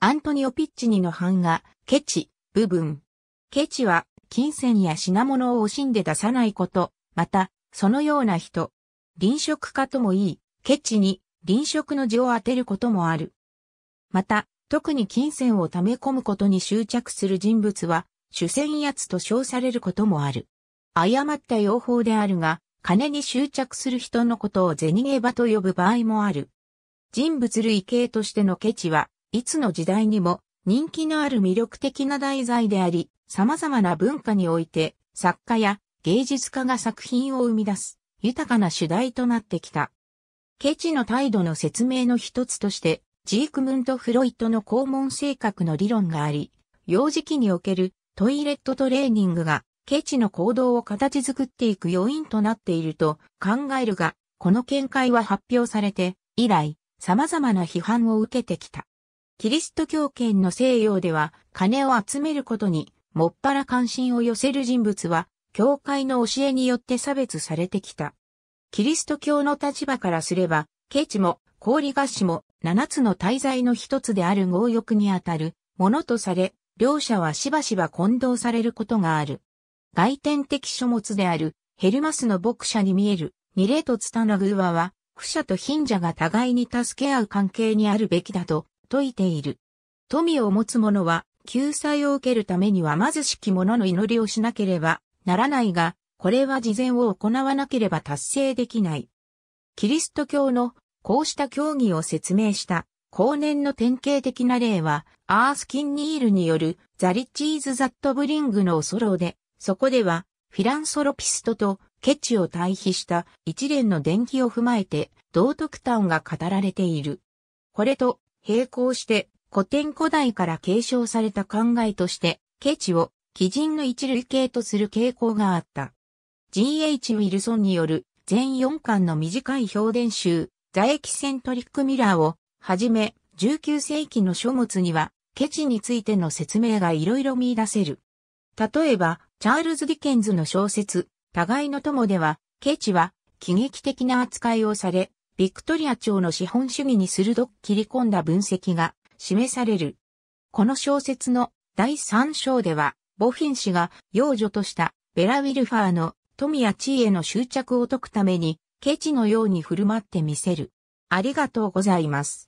アントニオ・ピッチニの版画、ケチ、部分。ケチは、金銭や品物を惜しんで出さないこと、また、そのような人。臨食家ともいい、ケチに、臨食の字を当てることもある。また、特に金銭を溜め込むことに執着する人物は、主戦奴と称されることもある。誤った用法であるが、金に執着する人のことを銭ゲバと呼ぶ場合もある。人物類型としてのケチは、いつの時代にも人気のある魅力的な題材であり、様々な文化において作家や芸術家が作品を生み出す豊かな主題となってきた。ケチの態度の説明の一つとして、ジークムント・フロイトの肛門性格の理論があり、幼児期におけるトイレットトレーニングがケチの行動を形作っていく要因となっていると考えるが、この見解は発表されて以来様々な批判を受けてきた。キリスト教圏の西洋では金を集めることにもっぱら関心を寄せる人物は教会の教えによって差別されてきた。キリスト教の立場からすれば、ケチも氷菓子も七つの大罪の一つである強欲にあたるものとされ、両者はしばしば混同されることがある。外天的書物であるヘルマスの牧者に見えるニレとツタナグーワは、不者と貧者が互いに助け合う関係にあるべきだと説いている。富を持つ者は、救済を受けるためには貧しき者の祈りをしなければならないが、これは事前を行わなければ達成できない。キリスト教のこうした教義を説明した後年の典型的な例は、アースキン・ニールによるザ・リッチーズ・ザット・ブリングのソロで、そこではフィランソロピストとケチを対比した一連の伝記を踏まえて道徳端が語られている。これと並行して古典古代から継承された考えとして、ケチを基人の一類型とする傾向があった。G.H. ウィルソンによる全4巻の短い表伝集、座液セントリックミラーをはじめ、19世紀の書物には、ケチについての説明がいろいろ見出せる。例えば、チャールズ・ディケンズの小説、互いの友では、ケチは、喜劇的な扱いをされ、ビクトリア朝の資本主義に鋭く切り込んだ分析が示される。この小説の第3章では、ボフィン氏が幼女としたベラ・ウィルファーの富や地位への執着を解くために、ケチのように振る舞ってみせる。ありがとうございます。